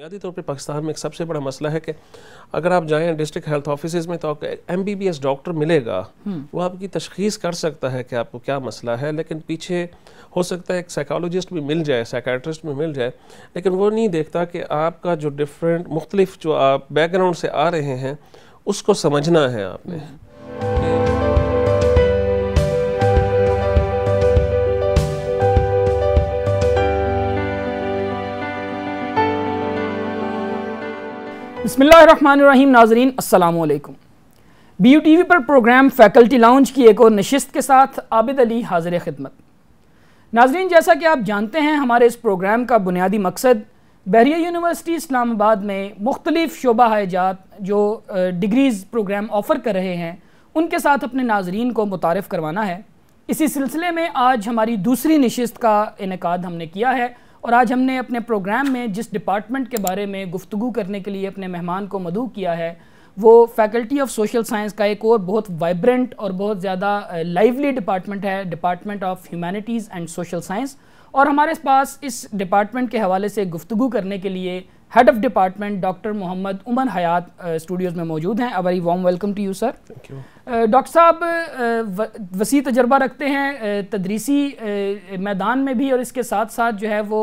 बुनियादी तौर पर पाकिस्तान में एक सबसे बड़ा मसला है कि अगर आप जाएँ डिस्ट्रिक्ट हेल्थ ऑफिस में तो आपको M B B S doctor मिलेगा हम्म। वो आपकी तशखीस कर सकता है कि आपको क्या मसला है लेकिन पीछे हो सकता है एक साइकोलॉजिस्ट भी मिल जाए साइकाट्रिस्ट भी मिल जाए लेकिन वो नहीं देखता कि आपका जो डिफरेंट मुख्तलिफ जो आप बैकग्राउंड से आ रहे हैं उसको समझना है आपने हम्म। बसमीम नाजरीन अल्लाम बी यू टी वी पर प्रोग्राम फैकल्टी लाउंज की एक और नशस्त के साथ आबिद अली हाजिर खिदमत नाजरीन जैसा कि आप जानते हैं हमारे इस प्रोग्राम का बुनियादी मकसद बहरिया यूनिवर्सिटी इस्लामाबाद में मुख्तलिफ़ शोबा हजात जो डिग्रीज़ प्रोग्राम ऑफ़र कर रहे हैं उनके साथ अपने नाजरीन को मुतारफ़ करवाना है इसी सिलसिले में आज हमारी दूसरी नशस्त का इनका हमने किया है और आज हमने अपने प्रोग्राम में जिस डिपार्टमेंट के बारे में गुफ्तु करने के लिए अपने मेहमान को मदू किया है वो फैकल्टी ऑफ सोशल साइंस का एक और बहुत वाइब्रेंट और बहुत ज़्यादा लाइवली डिपार्टमेंट है department of humanities and social science और हमारे पास इस डिपार्टमेंट के हवाले से गुफ्तु करने के लिए head of department doctor Mohammad Umar Hayat studios में मौजूद हैं a very warm welcome to you sir doctor साहब uh, वसी तजर्बा रखते हैं uh, तदरीसी uh, मैदान में भी और इसके साथ साथ जो है वो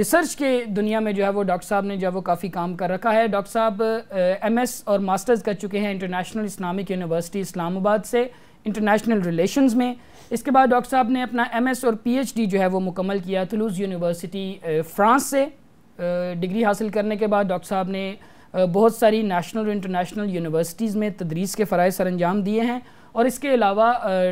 रिसर्च के दुनिया में जो है वो डॉक्टर साहब ने जो है वो काफ़ी काम कर रखा है डॉक्टर साहब एम एस और मास्टर्स कर चुके हैं इंटरनेशनल इस्लामिक यूनिवर्सिटी इस्लामाबाद से इंटरनेशनल रिलेशंस में इसके बाद डॉक्टर साहब ने अपना एम एस और पी एच डी जो है वो मुकम्मल किया थलूज़ यूनिवर्सिटी फ्रांस से डिग्री हासिल करने के बाद डॉक्टर साहब ने बहुत सारी नेशनल और इंटरनेशनल यूनिवर्सिटीज़ में तदरीस के फ़रज़ सर अंजाम दिए हैं और इसके अलावा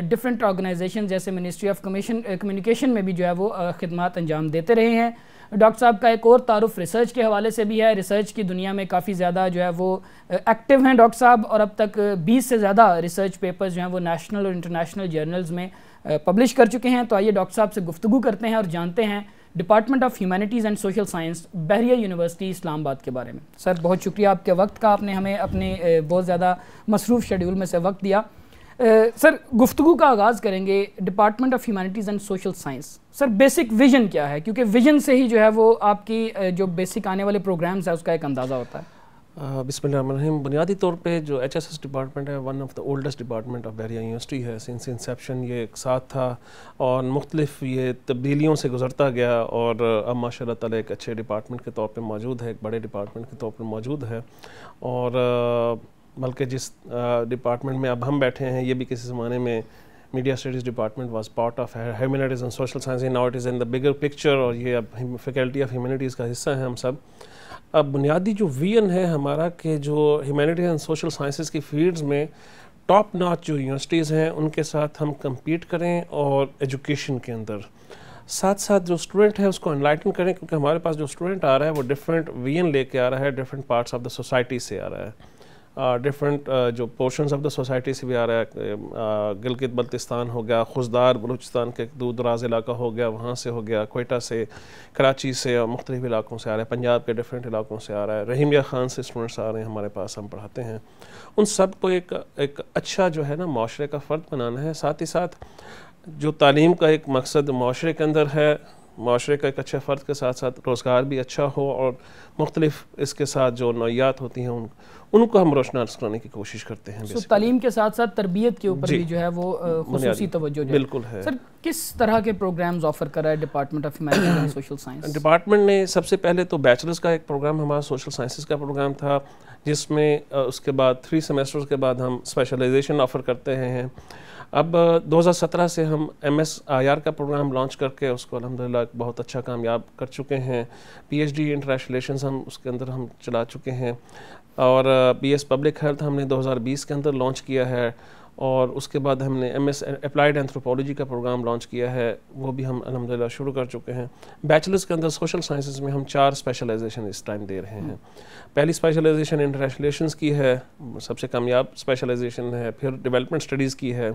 डिफरेंट ऑर्गेनाइजेशन जैसे मिनिस्ट्री ऑफ कमीशन कम्युनिकेशन में भी जो है वो खदमात अंजाम देते रहे हैं डॉक्टर साहब का एक और तारुफ रिसर्च के हवाले से भी है रिसर्च की दुनिया में काफ़ी ज़्यादा जो है वो एक्टिव हैं डॉक्टर साहब और अब तक 20 से ज़्यादा रिसर्च पेपर्स जो हैं वो नेशनल और इंटरनेशनल जर्नल्स में पब्लिश कर चुके हैं तो आइए डॉक्टर साहब से गुफ्तु करते हैं और जानते हैं department of humanities and social science Bahria university Islamabad के बारे में सर बहुत शुक्रिया आपके वक्त का आपने हमें अपने बहुत ज़्यादा मसरूफ़ शेड्यूल में से वक्त दिया सर गुफ्तु का आगाज़ करेंगे department of humanities and social science sir basic vision क्या है क्योंकि विजन से ही जो है वो आपकी जो बेसिक आने वाले प्रोग्राम्स है उसका एक अंदाज़ा होता है बिसमीम बुनियादी तौर पे जो एच एस एस डिपार्टमेंट है one of the oldest department of Bahria university है सिंस इंसेप्शन ये एक साथ था और मुख्तलिफ ये तब्दीलियों से गुजरता गया और अब माशा ताल एक अच्छे डिपार्टमेंट के तौर पे मौजूद है एक बड़े डिपार्टमेंट के तौर पे मौजूद है और बल्कि जिस डिपार्टमेंट में अब हम बैठे हैं ये भी किसी ज़माने में media studies department was part of humanities and social science now it is in the bigger picture और ये अब faculty ऑफ humanities का हिस्सा है हम सब अब बुनियादी जो वीन है हमारा के जो ह्यूमैनिटीज एंड सोशल साइंसेज की फील्ड्स में टॉप नॉच जो यूनिवर्सिटीज़ हैं उनके साथ हम कम्पीट करें और एजुकेशन के अंदर साथ साथ जो स्टूडेंट है उसको इनलाइटन करें क्योंकि हमारे पास जो स्टूडेंट आ रहा है वो डिफरेंट वीएन लेके आ रहा है different parts of the society से आ रहा है डिफरेंट जो पोर्शंस ऑफ द सोसाइटी से भी आ रहा है गिलगित बल्तिस्तान हो गया खुशदार बलूचिस्तान के दूर दराज इलाका हो गया वहाँ से हो गया कोयटा से कराची से और मुख्तलिफ इलाकों से आ रहा है पंजाब के डिफरेंट इलाकों से आ रहा है रहीमिया ख़ान से स्टूडेंट्स आ रहे हैं हमारे पास हम पढ़ाते हैं उन सब को एक एक अच्छा जो है ना माशरे का फ़र्द बनाना है साथ ही साथ जो तालीम का एक मकसद माशरे के अंदर है माशरे का एक अच्छे फ़र्द के साथ साथ रोज़गार भी अच्छा हो और मुख्तलिफ इसके साथ जो नौयात होती हैं उन उनको हम रोशनास कराने की कोशिश करते हैं so, तालीम के साथ साथ तरबियत के ऊपर भी जो है वो खसूसी तवज्जो बिल्कुल है सर किस तरह के प्रोग्राम ऑफर करा है department of humanities social science department ने सबसे पहले तो बैचलर्स का एक प्रोग्राम हमारा सोशल साइंसेज का प्रोग्राम था जिसमें उसके बाद थ्री सेमेस्टर के बाद हम स्पेशलाइजेशन ऑफ़र करते हैं अब 2017 से हम एम एस का प्रोग्राम लॉन्च करके उसको अलहमदिल्ला बहुत अच्छा कामयाब कर चुके हैं पी एच डी इंटरनेशनलेशन हम उसके अंदर हम चला चुके हैं और बी एस पब्लिक हेल्थ हमने 2020 के अंदर लॉन्च किया है और उसके बाद हमने एम एस अप्लाइड एंथ्रोपोलॉजी का प्रोग्राम लॉन्च किया है वो भी हम अलहमदिल्ला शुरू कर चुके हैं बैचलर्स के अंदर सोशल साइंसेज में हम चार स्पेशलाइजेशन इस टाइम दे रहे हैं पहली स्पेशलाइजेशन इंटरनेशनल रिलेशंस की है सबसे कामयाब स्पेशलाइजेशन है फिर डेवलपमेंट स्टडीज़ की है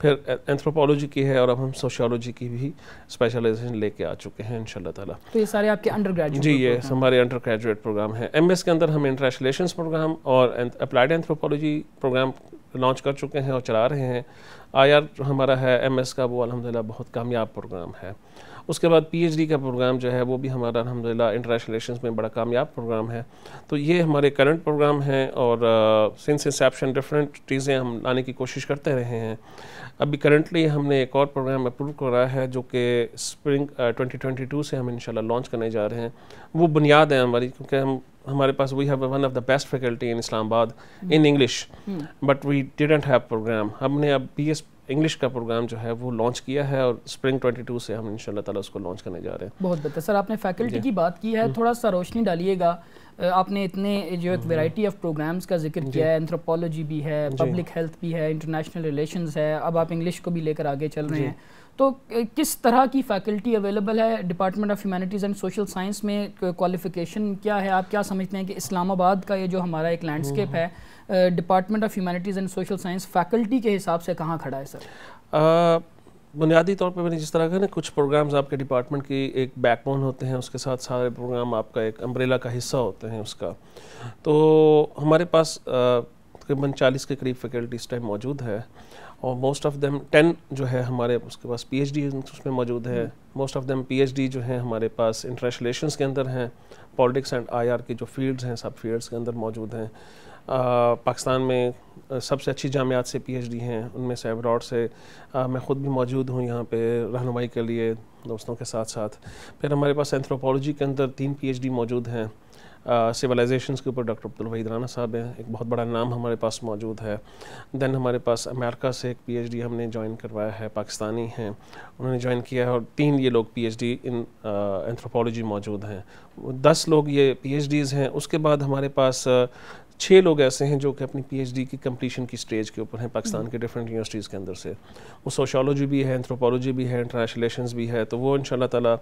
फिर एंथ्रोपोलॉजी की है और अब हम सोशोलॉजी की भी स्पेशलाइजेशन लेके आ चुके हैं इन तला तो ये सारे आपके अंडर ग्रेजुएट जी ये हमारे अंडर ग्रेजुएट प्रोग्राम है एम के अंदर हम इंटरनेशनल रिलेशंस प्रोग्राम और अप्लाइड एंथ्रोपोलॉजी प्रोग्राम लॉन्च कर चुके हैं और चला रहे हैं आई जो हमारा है एम एस का वो अलहमदिल्ला बहुत कामयाब प्रोग्राम है उसके बाद पी एच डी का प्रोग्राम जो है वो भी हमारा अलहमदिल्ला इंटरनेशनल रिलेशन में बड़ा कामयाब प्रोग्राम है तो ये हमारे करंट प्रोग्राम हैं और सिंस इंसेप्शन डिफरेंट चीज़ें हम लाने की कोशिश करते रहे हैं अभी करंटली हमने एक और प्रोग्राम अप्रूव कराया है जो कि स्प्रिंग ट्वेंटी ट्वेंटी टू से हम इन लॉन्च करने जा रहे हैं वो बुनियाद है हमारी क्योंकि हम हमारे पास we have one of the best faculty in Islamabad in English but we didn't have program हमने अब बी एस इंग्लिश का प्रोग्राम जो है वो लॉन्च किया है और स्प्रिंग 22 से हम इंशाल्लाह ताला उसको लॉन्च करने जा रहे हैं बहुत बेहतर सर आपने फैकल्टी की बात की है हम्म। थोड़ा सा रोशनी डालिएगा आपने इतने जो एक वैरायटी ऑफ प्रोग्राम्स का जिक्र किया है एंथ्रोपोलॉजी भी है पब्लिक हेल्थ भी है इंटरनेशनल रिलेशंस है अब आप इंग्लिश को भी लेकर आगे चल रहे हैं तो किस तरह की फैकल्टी अवेलेबल है department of humanities and social science में क्वालिफ़िकेशन क्या है आप क्या समझते हैं कि इस्लामाबाद का ये जो हमारा एक लैंडस्केप हम्म। है department of humanities and social science faculty के हिसाब से कहाँ खड़ा है सर बुनियादी तौर पर मैंने जिस तरह का ना कुछ प्रोग्राम्स आपके डिपार्टमेंट की एक बैकबोन होते हैं उसके साथ सारे प्रोग्राम आपका एक अम्ब्रेला का हिस्सा होते हैं उसका तो हमारे पास तकरीबन चालीस के करीब फैकल्टी इस टाइम मौजूद है और मोस्ट ऑफ देम टेन जो है हमारे उसके पास पी एच डी उसमें मौजूद है most of them P H D जो है हमारे पास इंटरनेशनल रिलेशन के अंदर हैं पॉलिटिक्स एंड आई आर की जो फील्ड्स हैं सब फील्ड्स के अंदर मौजूद हैं पाकिस्तान में सबसे अच्छी जामियात से पी एच डी हैं उनमें से अब्रॉड से आ, मैं ख़ुद भी मौजूद हूँ यहाँ पे रहनुमाई के लिए दोस्तों के साथ साथ फिर हमारे पास एंथ्रोपोलॉजी के अंदर तीन पी एच डी मौजूद हैं सिविलाइजेशन के ऊपर डॉक्टर अब्दुल वहीद राना साहब हैं एक बहुत बड़ा नाम हमारे पास मौजूद है दैन हमारे पास अमेरिका से एक पीएचडी हमने ज्वाइन करवाया है पाकिस्तानी हैं उन्होंने ज्वाइन किया है और तीन ये लोग पीएचडी इन एंथ्रोपोलॉजी मौजूद हैं दस लोग ये डीज हैं उसके बाद हमारे पास छः लोग ऐसे हैं जो कि अपनी पीएचडी की कंप्लीशन की स्टेज के ऊपर हैं पाकिस्तान हम्म। के डिफरेंट यूनिवर्सिटीज़ के अंदर से वो सोशोलॉजी भी है एंथ्रोपोलॉजी भी है इंटरनेशनलेशन भी है तो वो इन ताला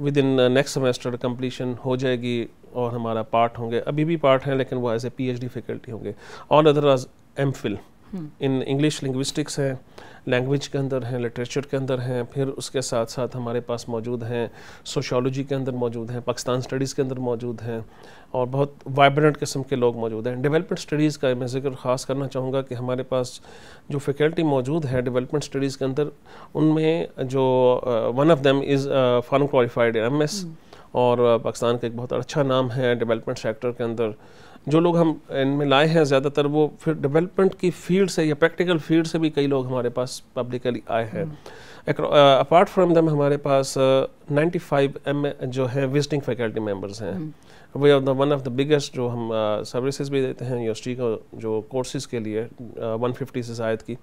within next semester completion हो जाएगी और हमारा पार्ट होंगे अभी भी पार्ट हैं लेकिन वो as a P H D faculty होंगे all other as M Phil in English linguistics है लैंग्वेज के अंदर हैं लिटरेचर के अंदर हैं फिर उसके साथ साथ हमारे पास मौजूद हैं सोशोलॉजी के अंदर मौजूद हैं पाकिस्तान स्टडीज़ के अंदर मौजूद हैं और बहुत वाइब्रेंट किस्म के लोग मौजूद हैं डेवलपमेंट स्टडीज़ का मैं जिक्र खास करना चाहूँगा कि हमारे पास जो फैकल्टी मौजूद है डेवलपमेंट स्टडीज़ के अंदर उनमें जो one of them is form qualified M और पाकिस्तान uh, का एक बहुत अच्छा नाम है डेवलपमेंट सेक्टर के अंदर जो लोग हम इनमें लाए हैं ज़्यादातर वो फिर डेवलपमेंट की फील्ड से या प्रैक्टिकल फील्ड से भी कई लोग हमारे पास पब्लिकली आए हैं अपार्ट फ्रॉम दम हमारे पास नाइन्टी फाइव एम जो है विजिटिंग फैकल्टी मेम्बर्स हैं way of the one of the biggest जो हम सर्विसेज uh, भी देते हैं यूनिवर्सिटी को जो कोर्सेज़ के लिए वन फिफ्टी से जायद की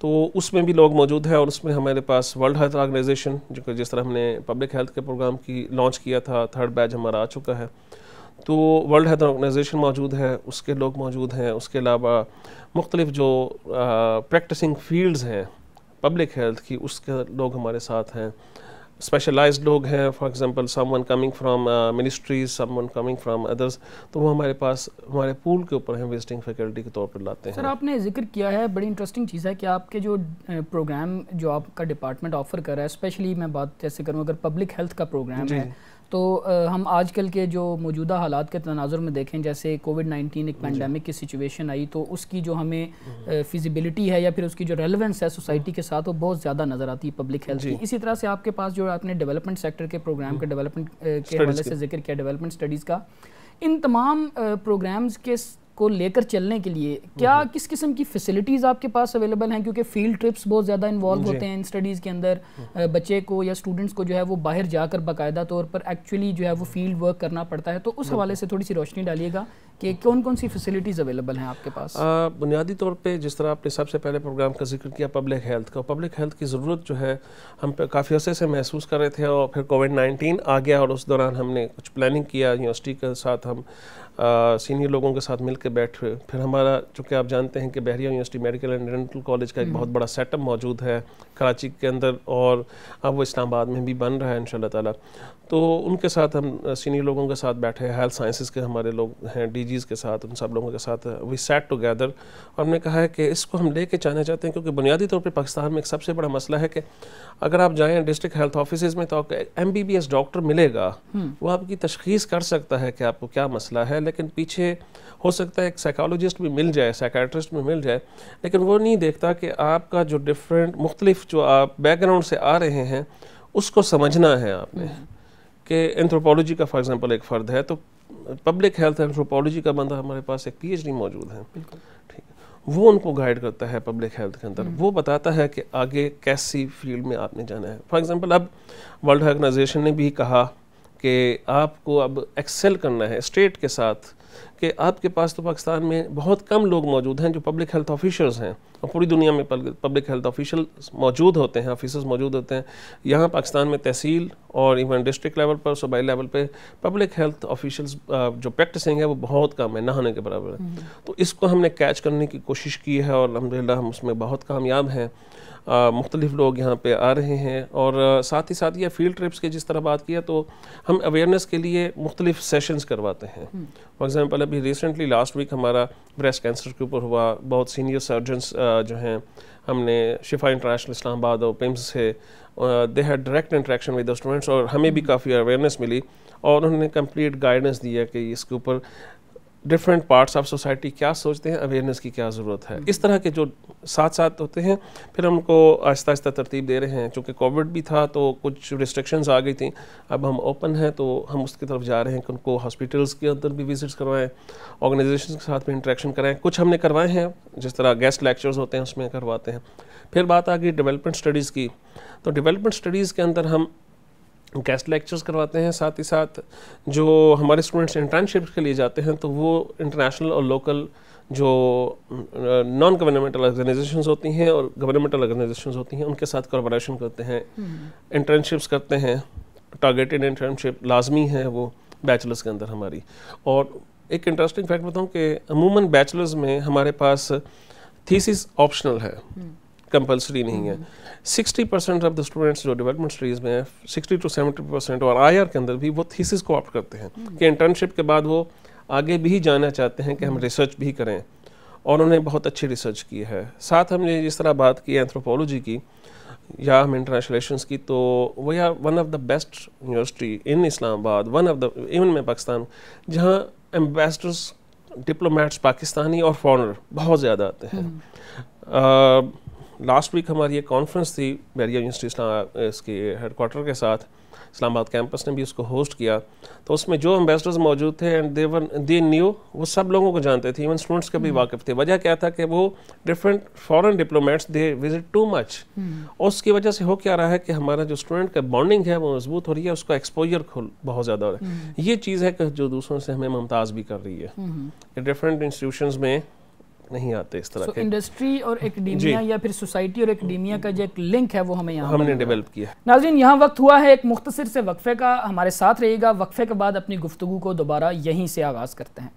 तो उसमें भी लोग मौजूद हैं और उसमें हमारे पास वर्ल्ड हेल्थ ऑर्गेनाइजेशन जो जिस तरह हमने पब्लिक हेल्थ के प्रोग्राम की लॉन्च किया था थर्ड बैच हमारा आ चुका है तो वर्ल्ड हेल्थ ऑर्गेनाइजेशन मौजूद है उसके लोग मौजूद हैं उसके अलावा मुख्तलिफ जो प्रैक्टिसिंग फील्ड्स हैं पब्लिक हेल्थ की उसके लोग हमारे साथ हैं स्पेशलाइज लोग हैं for example someone coming from ministries someone coming from others तो वो हमारे पास हमारे पूल के ऊपर हैं विजिटिंग फैकल्टी के तौर पर लाते हैं सर आपने जिक्र किया है बड़ी इंटरेस्टिंग चीज़ है कि आपके जो प्रोग्राम जो आपका डिपार्टमेंट ऑफर कर रहा है स्पेशली मैं बात जैसे करूँ अगर पब्लिक हेल्थ का प्रोग्राम है तो हम आजकल के जो मौजूदा हालात के तनाज़र में देखें जैसे कोविड नाइन्टीन एक पैंडमिक की सिचुएशन आई तो उसकी जो हमें फिजिबिलिटी हम्म। है या फिर उसकी जो रेलेवेंस है सोसाइटी हम्म। के साथ वो बहुत ज़्यादा नज़र आती है पब्लिक हेल्थ की इसी तरह से आपके पास जो आपने डेवलपमेंट सेक्टर के प्रोग्राम के डेवलपमेंट हम्म। के हवाले से जिक्र किया डेवलपमेंट स्टडीज़ का इन तमाम प्रोग्राम्स के को लेकर चलने के लिए क्या किस किस्म की फैसिलिटीज़ आपके पास अवेलेबल हैं क्योंकि फील्ड ट्रिप्स बहुत ज़्यादा इन्वॉल्व होते हैं इन स्टडीज़ के अंदर हम्म। बच्चे को या स्टूडेंट्स को जो है वो बाहर जाकर बाकायदा तौर पर एक्चुअली जो है वो फील्ड वर्क करना पड़ता है तो उस हवाले से थोड़ी सी रोशनी डालिएगा कि कौन कौन सी फैसिलिटीज़ अवेलेबल हैं आपके पास बुनियादी तौर पर जिस तरह आपने सबसे पहले प्रोग्राम का जिक्र किया पब्लिक हेल्थ का पब्लिक हेल्थ की ज़रूरत जो है हम काफ़ी अर्से से महसूस कर रहे थे और फिर कोविड नाइन्टीन आ गया और उस दौरान हमने कुछ प्लानिंग किया यूनिवर्सिटी के साथ हम सीनियर लोगों के साथ मिलकर के बैठ रहे फिर हमारा चूँकि आप जानते हैं कि Bahria university medical and dental college का एक हम्म। बहुत बड़ा सेटअप मौजूद है कराची के अंदर और अब वो इस्लामाबाद में भी बन रहा है इन ताला तो उनके साथ हम सीनियर लोगों के साथ बैठे हेल्थ साइंसिस के हमारे लोग हैं डी के साथ उन सब लोगों के साथ वी सेट टुगेदर और हमने कहा है कि इसको हम लेके जाना चाहते हैं क्योंकि बुनियादी तौर पर पाकिस्तान में एक सबसे बड़ा मसला है कि अगर आप जाएँ डिस्ट्रिक्ट हेल्थ ऑफिस में तो M B B S doctor मिलेगा हम्म। वो आपकी तशखीस कर सकता है कि आपको क्या मसला है लेकिन पीछे हो सकता सकता है एक साइकोलॉजिस्ट भी मिल जाए साइकाट्रिस्ट भी मिल जाए लेकिन वो नहीं देखता कि आपका जो डिफरेंट मुख्तलिफ जो आप बैकग्राउंड से आ रहे हैं उसको समझना है आपने हम्म। कि एंथ्रोपोलॉजी का फॉर एग्ज़ाम्पल एक फ़र्द है तो पब्लिक हेल्थ एंथ्रोपोलॉजी का बंदा हमारे पास एक पीएचडी मौजूद है ठीक है वो उनको गाइड करता है पब्लिक हेल्थ के अंदर हम्म। वो बताता है कि आगे कैसी फील्ड में आपने जाना है फॉर एग्जांपल अब वर्ल्ड ऑर्गेनाइजेशन ने भी कहा कि आपको अब एक्सेल करना है स्टेट के साथ कि आपके पास तो पाकिस्तान में बहुत कम लोग मौजूद हैं जो पब्लिक हेल्थ ऑफिशर्स हैं और पूरी दुनिया में पब्लिक हेल्थ ऑफिशल मौजूद होते हैं ऑफिसर्स मौजूद होते हैं यहाँ पाकिस्तान में तहसील और इवन डिस्ट्रिक्ट लेवल पर सूबाई लेवल पर पब्लिक हेल्थ ऑफिशल जो प्रैक्टिसिंग है वो बहुत कम है नहाने के बराबर है हम्म। तो इसको हमने कैच करने की कोशिश की है और अलहमदिल्ला हम उसमें बहुत कामयाब हैं मुख्तलिफ लोग यहाँ पर आ रहे हैं और साथ ही साथ ये फील्ड ट्रिप्स की जिस तरह बात किया तो हम अवेयरनेस के लिए मुख्तलिफ सेशनस करवाते हैं फॉर एग्ज़ाम्पल हम्म। अभी रिसेंटली लास्ट वीक हमारा ब्रेस्ट कैंसर के ऊपर हुआ बहुत सीनियर सर्जन्स जो हैं हमने शिफा इंटरनेशनल इस्लामाबाद और पिम्स से they had direct interaction with the students और हमें भी हम्म। काफ़ी अवेयरनेस मिली और उन्होंने कंप्लीट गाइडेंस दिया कि इसके ऊपर डिफरेंट पार्ट्स ऑफ सोसाइटी क्या सोचते हैं अवेयरनेस की क्या ज़रूरत है इस तरह के जो साथ साथ होते हैं फिर हमको आहिस्ता आहिस्ता तरतीब दे रहे हैं चूँकि कोविड भी था तो कुछ रिस्ट्रिक्शंस आ गई थी अब हम ओपन हैं तो हम उसकी तरफ जा रहे हैं कि उनको हॉस्पिटल्स के अंदर भी विजिट्स करवाएं ऑर्गेनाइजेशन के साथ भी इंट्रैक्शन कराएं कुछ हमने करवाए हैं जिस तरह गेस्ट लेक्चर्स होते हैं उसमें करवाते हैं फिर बात आ गई डेवलपमेंट स्टडीज़ की तो डेवलपमेंट स्टडीज़ के अंदर हम गेस्ट लेक्चर्स करवाते हैं साथ ही साथ जो हमारे स्टूडेंट्स इंटर्नशिप के लिए जाते हैं तो वो इंटरनेशनल और लोकल जो नॉन गवर्नमेंटल ऑर्गेनाइजेशन होती हैं और गवर्नमेंटल ऑर्गेनाइजेशन होती हैं उनके साथ कोलाबोरेशन करते हैं इंटर्नशिप्स हम्म। करते हैं टारगेटेड इंटर्नशिप लाजमी है वो बैचलर्स के अंदर हमारी और एक इंटरेस्टिंग फैक्ट बताऊँ कि अमूमन बैचलर्स में हमारे पास थीसिस ऑप्शनल है हम्म। कंपलसरी नहीं है sixty percent of the students जो डेवलपमेंट स्टडीज़ में हैं सिक्सटी टू सेवेंटी परसेंट और आई के अंदर भी वो थीसिस को ऑप्ट करते हैं हम्म। कि इंटर्नशिप के बाद वो आगे भी जाना चाहते हैं कि हम रिसर्च हम्म। भी करें और उन्होंने बहुत अच्छी रिसर्च की है साथ हमने जिस तरह बात की एंथ्रोपोलॉजी की या हम इंटरनेशनल की तो वो are one of the best university in Islamabad one of the even में पाकिस्तान जहाँ एम्बेसडर्स डिप्लोमेट्स पाकिस्तानी और फॉरनर बहुत ज़्यादा आते हैं हम्म। लास्ट वीक हमारी एक कॉन्फ्रेंस थी बैरिया यूनिवर्सिटी इस्लाम इसके हेडकोार्टर के साथ इस्लामाबाद कैंपस ने भी उसको होस्ट किया तो उसमें जो एम्बेसडर्स मौजूद थे एंड देवर दे न्यू वो सब लोगों को जानते थे इवन स्टूडेंट्स के भी hmm. वाकिफ थे वजह क्या था कि वो different foreign diplomats they visit too much और उसकी वजह से हो क्या रहा है कि हमारा जो स्टूडेंट का बॉन्डिंग है वो मजबूत हो रही है उसका एक्सपोजर बहुत ज़्यादा हो रहा है hmm. ये चीज़ है कि जो दूसरों से हमें मुमताज़ भी कर रही है डिफरेंट hmm. इंस्टीट्यूशन में नहीं आते इस तरह so, के इंडस्ट्री और एकेडमिया या फिर सोसाइटी और एकेडमिया का जो एक लिंक है वो हमें यहाँ हमने डेवलप किया नाजरीन यहाँ वक्त हुआ है एक मुख्तसर से वक्फे का हमारे साथ रहेगा वक्फे के बाद अपनी गुफ्तु को दोबारा यहीं से आगाज़ करते हैं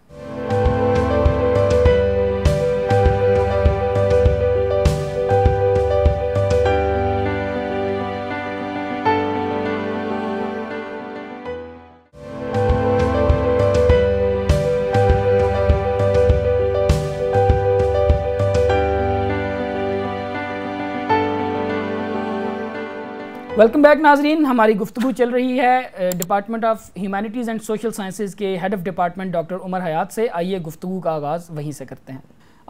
वेलकम बैक नाजरीन हमारी गुफ्तु चल रही है department of humanities and social sciences के head of department doctor Umar Hayat से आइए गुफ्तु का आगाज़ वहीं से करते हैं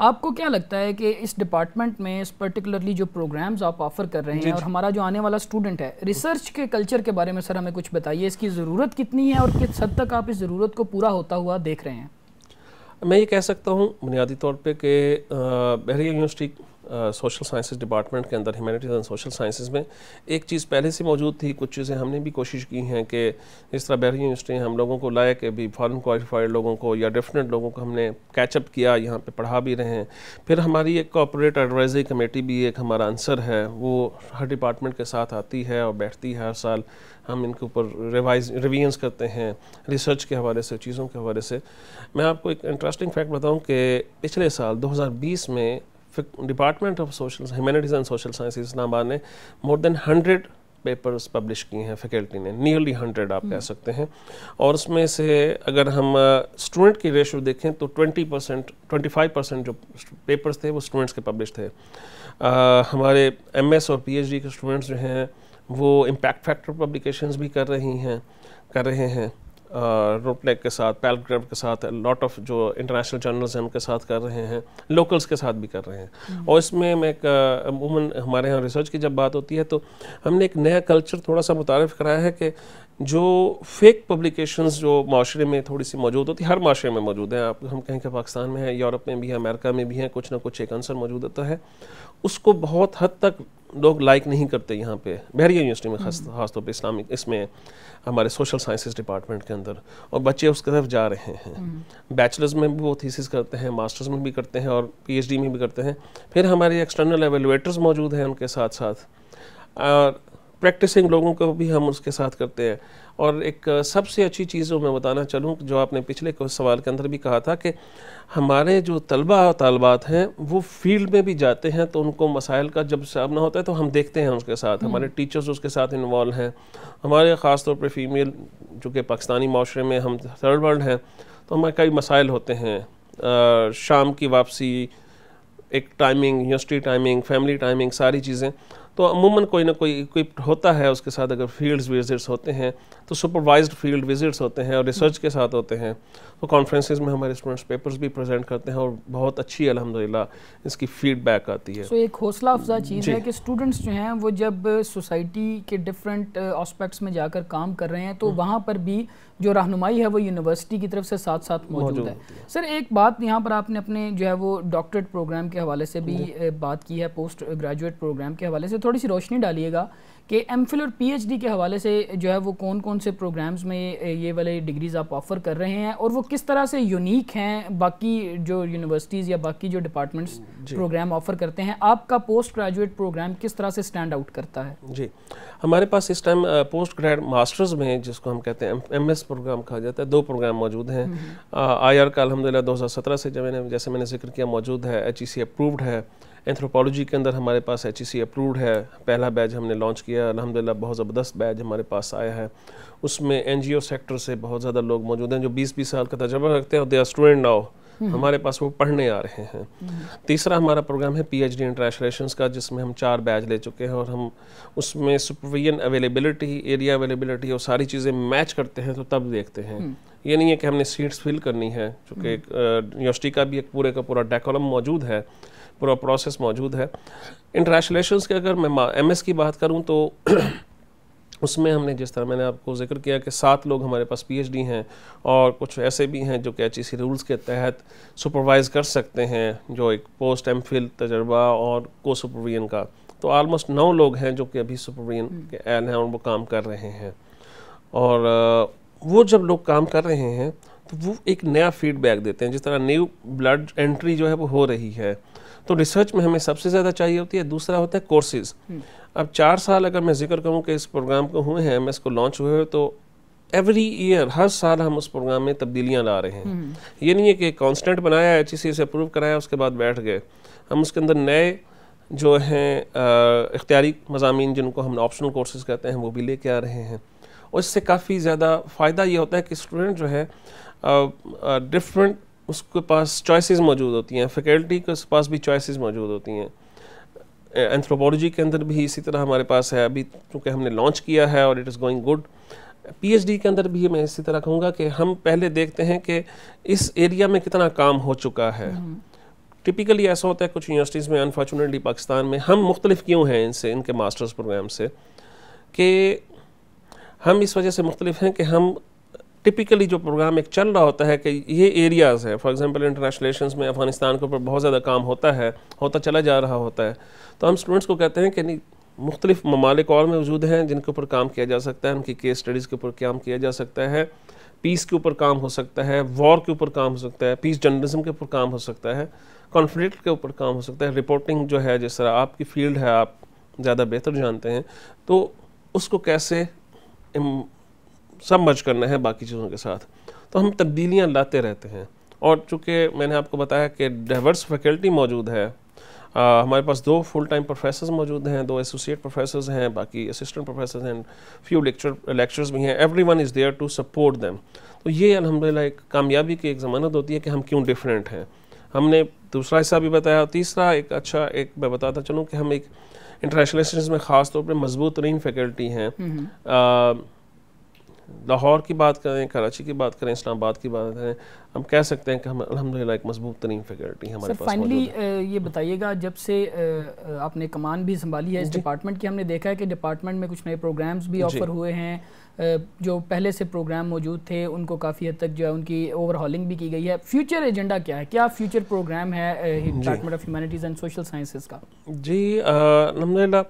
आपको क्या लगता है कि इस डिपार्टमेंट में इस पर्टिकुलरली जो प्रोग्राम्स आप ऑफ़र कर रहे हैं और हमारा जो आने वाला स्टूडेंट है रिसर्च के कल्चर के बारे में सर हमें कुछ बताइए इसकी ज़रूरत कितनी है और किस हद तक आप इस ज़रूरत को पूरा होता हुआ देख रहे हैं मैं ये कह सकता हूँ बुनियादी तौर पर कि Bahria university social sciences department के अंदर ह्यूमैनिटीज़ एंड सोशल साइंसेज में एक चीज़ पहले से मौजूद थी कुछ चीज़ें हमने भी कोशिश की हैं कि इस तरह बहरी यूनिवर्सिटी हम लोगों को लाए कि भी फॉरन क्वालिफाइड लोगों को या डिफरेंट लोगों को हमने कैचअप किया यहाँ पर पढ़ा भी रहे हैं फिर हमारी एक कॉपोरेट एडवाइजरी कमेटी भी एक हमारा आंसर है वो हर डिपार्टमेंट के साथ आती है और बैठती है हर साल हम इनके ऊपर रिवाइज रिवीजन करते हैं रिसर्च के हवाले से चीज़ों के हवाले से मैं आपको एक इंटरेस्टिंग फैक्ट बताऊं कि पिछले साल 2020 में department of social humanities and social sciences Islamabad ने more than hundred papers publish किए हैं फैकल्टी ने नियरली हंड्रेड आप कह हम्म। सकते हैं और उसमें से अगर हम स्टूडेंट की रेशो देखें तो twenty percent twenty five percent जो पेपर्स थे वो स्टूडेंट्स के पब्लिश थे आ, हमारे एस और पी एच डी के स्टूडेंट्स जो हैं वो इम्पैक्ट फैक्टर पब्लिकेशन भी कर रही हैं कर रहे हैं रोटनेक के साथ पैलग्रेव के साथ लॉट ऑफ जो इंटरनेशनल जर्नल्स हैं उनके साथ कर रहे हैं लोकल्स के साथ भी कर रहे हैं हम्म। और इसमें मैं एक अमूमन हमारे यहाँ रिसर्च की जब बात होती है तो हमने एक नया कल्चर थोड़ा सा मुतारफ़ कराया है कि जो फेक पब्लिकेशंस जो माशरे में थोड़ी सी मौजूद होती है हर माशरे में मौजूद है आप हम कहें कि पाकिस्तान में है यूरोप में भी है अमेरिका में भी है कुछ ना कुछ एक आंसर मौजूद होता है उसको बहुत हद तक लोग लाइक नहीं करते यहाँ पे बहरिया यूनिवर्सिटी में खास हम्म। पर इस्लामिक इसमें हमारे सोशल साइंसिस डिपार्टमेंट के अंदर और बच्चे उसकी तरफ जा रहे हैं बैचलर्स हम्म। में भी वो थीसिस करते हैं मास्टर्स में भी करते हैं और पी में भी करते हैं फिर हमारे एक्सटर्नल एवेलुएटर्स मौजूद हैं उनके साथ साथ और प्रैक्टिसिंग लोगों को भी हम उसके साथ करते हैं और एक सबसे अच्छी चीज़ जो मैं बताना चलूँ जो आपने पिछले सवाल के अंदर भी कहा था कि हमारे जो तलबा और तलबात हैं वो फील्ड में भी जाते हैं तो उनको मसाइल का जब सामना होता है तो हम देखते हैं उसके साथ हम्म। हमारे टीचर्स उसके साथ इन्वॉल्व हैं हमारे ख़ास तौर पर फीमेल जो कि पाकिस्तानी माशरे में हम थर्ड वर्ल्ड हैं तो हमारे कई मसाइल होते हैं आ, शाम की वापसी एक timing university timing family timing सारी चीज़ें तो अमूमन कोई ना कोई इक्विप्ड होता है उसके साथ अगर फील्ड विजिट्स होते हैं तो सुपरवाइज्ड फील्ड विजिट्स होते हैं और रिसर्च के साथ होते हैं वो कॉन्फ्रेंसेज में हमारे स्टूडेंट्स पेपर्स भी प्रेजेंट करते हैं और बहुत अच्छी अलहमदिल्ला इसकी फीडबैक आती है सो so, एक हौसला अफजा चीज़ है कि स्टूडेंट्स जो हैं वो जब सोसाइटी के डिफरेंट आस्पेक्ट्स uh, में जाकर काम कर रहे हैं तो हम्म। वहाँ पर भी जो रहनुमाई है वो यूनिवर्सिटी की तरफ से साथ साथ मौजूद है सर एक बात यहाँ पर आपने अपने जो है वो डॉक्टरेट प्रोग्राम के हवाले से भी बात की है पोस्ट ग्रेजुएट प्रोग्राम के हवाले से थोड़ी सी रोशनी डालिएगा कि एम फिल और पी एच डी के हवाले से जो है वो कौन कौन से प्रोग्राम्स में ये वाले डिग्रीज आप ऑफ़र कर रहे हैं और वो किस तरह से यूनिक हैं बाकी जो यूनिवर्सिटीज़ या बाकी जो डिपार्टमेंट्स प्रोग्राम ऑफर करते हैं आपका पोस्ट ग्रेजुएट प्रोग्राम किस तरह से स्टैंड आउट करता है जी हमारे पास इस टाइम पोस्ट ग्रेड मास्टर्स में जिसको हम कहते हैं एम एस प्रोग्राम कहा जाता है दो प्रोग्राम मौजूद हैं आई हम्म। आर का अलहमदिल्ला दो हजार सत्रह से जब मैंने जैसे मैंने जिक्र किया मौजूद है एच ई सी अप्रूव्ड है एंथ्रोपोलॉजी के अंदर हमारे पास एच ई अप्रूव्ड है पहला बैच हमने लॉन्च किया अलहमदिल्ला बहुत ज़बरदस्त बैच हमारे पास आया है उसमें एन सेक्टर से बहुत ज़्यादा लोग मौजूद हैं जो बीस बीस साल का तजर्बा रखते हैं और दे आर स्टूडेंट नाउ हमारे पास वो पढ़ने आ रहे हैं हम्म। तीसरा हमारा प्रोग्राम है पी एच डी इंटरेशन का जिसमें हम चार बैच ले चुके हैं और हम उसमें सुपरविजन अवेलेबिलिटी एरिया अवेलेबिलिटी और सारी चीज़ें मैच करते हैं तो तब देखते हैं हम्म। ये नहीं है कि हमने सीट्स फिल करनी है चूँकि यूनिवर्सिटी हम्म। का भी एक पूरे का पूरा डेकोलम मौजूद है पूरा प्रोसेस मौजूद है इन के अगर मैं एम की बात करूँ तो उसमें हमने जिस तरह मैंने आपको जिक्र किया कि सात लोग हमारे पास पीएचडी हैं और कुछ ऐसे भी हैं जो कि एच रूल्स के तहत सुपरवाइज़ कर सकते हैं जो एक पोस्ट एम फिल तजर्बा और को सुपरवियन का तो आलमोस्ट नौ लोग हैं जो कि अभी सुपरविजन हम्म। के एल हैं और वो काम कर रहे हैं और वो जब लोग काम कर रहे हैं तो वो एक नया फीडबैक देते हैं जिस तरह न्यू ब्लड एंट्री जो है वो हो रही है तो रिसर्च में हमें सबसे ज़्यादा चाहिए होती है दूसरा होता है कोर्सेज हम्म। अब चार साल अगर मैं जिक्र करूँ कि इस प्रोग्राम को हुए हैं एम को लॉन्च हुए तो एवरी ईयर हर साल हम उस प्रोग्राम में तब्दीलियाँ ला रहे हैं हम्म। ये नहीं है कि कांस्टेंट बनाया है अच्छी से अप्रूव कराया उसके बाद बैठ गए हम उसके अंदर नए जो हैं इख्तियारी मजामी जिनको हम ऑप्शनल कोर्सेज कहते हैं वो भी लेके आ रहे हैं और इससे काफ़ी ज़्यादा फ़ायदा ये होता है कि स्टूडेंट जो है डिफरेंट उसके पास चॉइसेस मौजूद होती हैं फैकल्टी के पास भी चॉइसेस मौजूद होती हैं एंथ्रोपोलॉजी के अंदर भी इसी तरह हमारे पास है अभी चूँकि हमने लॉन्च किया है और it is going good PhD के अंदर भी मैं इसी तरह कहूँगा कि हम पहले देखते हैं कि इस एरिया में कितना काम हो चुका है टिपिकली हम्म। ऐसा होता है कुछ यूनिवर्सिटीज़ में अनफॉर्चुनेटली पाकिस्तान में हम मुख्तलिफ क्यों हैं इनसे इनके मास्टर्स प्रोग्राम से कि हम इस वजह से मुख्तलिफ हैं कि हम टिपिकली जो प्रोग्राम एक चल रहा होता है कि ये एरियाज़ है फॉर एग्जांपल इंटरनेशनल रिलेशन में अफगानिस्तान के ऊपर बहुत ज़्यादा काम होता है होता चला जा रहा होता है तो हम स्टूडेंट्स को कहते हैं कि नहीं मुख्तलिफ ममालिक और मौजूद हैं जिनके ऊपर काम किया जा सकता है उनकी केस स्टडीज़ के ऊपर काम किया जा सकता है पीस के ऊपर काम हो सकता है वॉर के ऊपर काम हो सकता है पीस जर्नलिज्म के ऊपर काम हो सकता है कॉन्फ्लिक्ट के ऊपर काम हो सकता है रिपोर्टिंग जो है जिस तरह आपकी फील्ड है आप ज़्यादा बेहतर जानते हैं तो उसको कैसे सब मर्ज करना है बाकी चीज़ों के साथ तो हम तब्दीलियाँ लाते रहते हैं और चूँकि मैंने आपको बताया कि डाइवर्स फैकल्टी मौजूद है आ, हमारे पास दो फुल टाइम प्रोफेसर मौजूद हैं दो एसोसिएट प्रोफेसर हैं बाकी असिस्टेंट प्रोफेसर हैं फ्यू लेक्चर लेक्चर्स भी हैं everyone is there to support them तो ये अलहमदिल्ला एक कामयाबी की एक ज़मानत होती है कि हम क्यों डिफरेंट हैं हमने दूसरा हिस्सा भी बताया तीसरा एक अच्छा एक मैं बताता चलूँ कि हम एक इंटरनेशनल में ख़ास तौर पर मजबूत तरीन फैकल्टी हैं हम्म। लाहौर की बात करें कराची की बात करें इस्लामाबाद की बात करें हम कह सकते हैं कि हम अलहमदिल्ला एक मजबूत तरीन फैकल्टी हमारे पास फाइनली ये बताइएगा जब से आपने कमान भी संभाली है इस डिपार्टमेंट की हमने देखा है कि डिपार्टमेंट में कुछ नए प्रोग्राम्स भी ऑफर हुए हैं जो पहले से प्रोग्राम मौजूद थे उनको काफ़ी हद तक जो है उनकी ओवरहॉलिंग भी की गई है फ्यूचर एजेंडा क्या है क्या फ्यूचर प्रोग्राम है department of humanities and social sciences का जी अलहमदिल्ला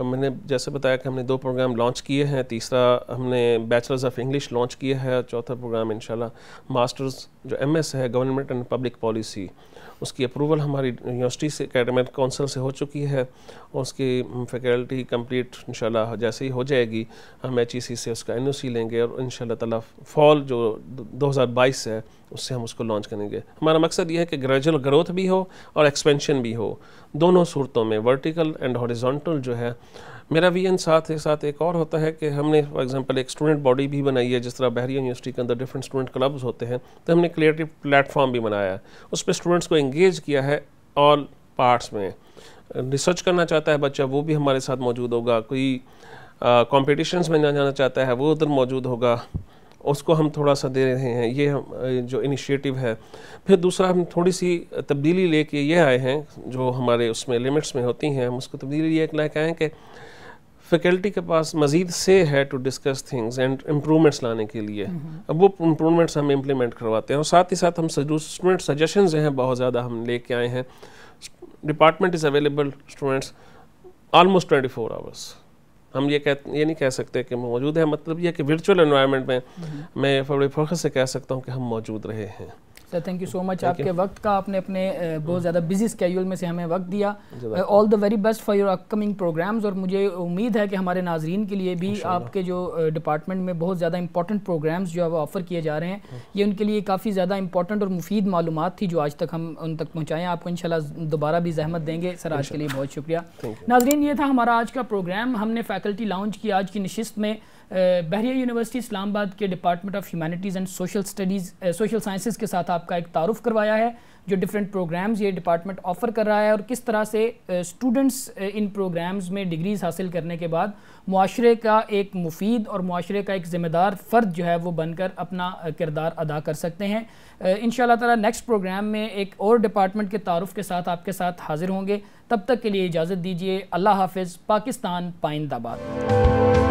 मैंने जैसे बताया कि हमने दो प्रोग्राम लॉन्च किए हैं तीसरा हमने बैचलर्स ऑफ इंग्लिश लॉन्च किया है और चौथा प्रोग्राम इन मास्टर्स जो एम है गवर्नमेंट एंड पब्लिक पॉलिसी उसकी अप्रूवल हमारी यूनिवर्सिटी से अकेडमिक काउंसिल से हो चुकी है और उसकी फैकल्टी कंप्लीट इन जैसे ही हो जाएगी हम एच e से उसका एन लेंगे और इन ताला फॉल जो 2022 है उससे हम उसको लॉन्च करेंगे हमारा मकसद यह है कि ग्रेजुअल ग्रोथ भी हो और एक्सपेंशन भी हो दोनों सूरतों में वर्टिकल एंड हॉरिजॉन्टल जो है मेरा वीएन साथ ही साथ एक और होता है कि हमने फॉर एग्जांपल एक स्टूडेंट बॉडी भी बनाई है जिस तरह बहरी यूनिवर्सिटी के अंदर डिफरेंट स्टूडेंट क्लब्स होते हैं तो हमने क्रिएटिव प्लेटफॉर्म भी बनाया उस पर स्टूडेंट्स को इंगेज किया है ऑल पार्ट्स में रिसर्च करना चाहता है बच्चा वो भी हमारे साथ मौजूद होगा कोई कॉम्पिटिशन्स में जाना चाहता है वो उधर मौजूद होगा उसको हम थोड़ा सा दे रहे हैं ये हम जो इनिशिएटिव है फिर दूसरा हम थोड़ी सी तब्दीली लेके ये आए हैं जो हमारे उसमें लिमिट्स में होती हैं हम उसको तब्दीली ये लेके आए हैं कि फैकल्टी के पास मज़ीद से है to discuss things and improvements लाने के लिए हम्म। अब वो इम्प्रूवमेंट्स हम इम्प्लीमेंट करवाते हैं और साथ ही साथ हम स्टूडेंट सजेशन हैं बहुत ज़्यादा हम ले आए हैं department is available students almost twenty hours हम ये कह ये नहीं कह सकते कि मौजूद है मतलब ये कि वर्चुअल इन्वायरमेंट में हम्म। मैं बड़े फ़ख्र से कह सकता हूँ कि हम मौजूद रहे हैं sir thank you so much आपके वक्त का आपने अपने बहुत hmm. ज़्यादा बिजी स्केड्यूल में से हमें वक्त दिया all the very best for your upcoming programs और मुझे उम्मीद है कि हमारे नाजरन के लिए भी आपके जो डिपार्टमेंट में बहुत ज़्यादा इंपॉर्टेंट प्रोग्राम्स जो है वो ऑफ़र किए जा रहे हैं hmm. ये उनके लिए काफ़ी ज़्यादा इंपॉर्टेंट और मुफीद मालूम थी जो आज तक हम उन तक पहुँचाएँ आपको इन दोबारा भी जहमत देंगे सर आज के लिए बहुत शुक्रिया नाजरीन ये था हमारा आज का प्रोग्राम हमने फैकल्टी लॉन्च की आज की नशस्त में बहरिया यूनिवर्सिटी इस्लामाबाद के department of humanities and social studies social sciences के साथ आपका एक तारुफ करवाया है जो डिफरेंट प्रोग्राम्स ये डिपार्टमेंट ऑफ़र कर रहा है और किस तरह से स्टूडेंट्स इन प्रोग्राम्स में डिग्रीज़ हासिल करने के बाद माशरे का एक मुफीद और माशरे का एक ज़िम्मेदार फ़र्द जो है वो बनकर अपना किरदार अदा कर सकते हैं इन तला नेक्स्ट प्रोग्राम में एक और डिपार्टमेंट के तारफ़ के साथ आपके साथ हाज़िर होंगे तब तक के लिए इजाज़त दीजिए अल्लाह हाफ़ पाकिस्तान पाइंदाबाद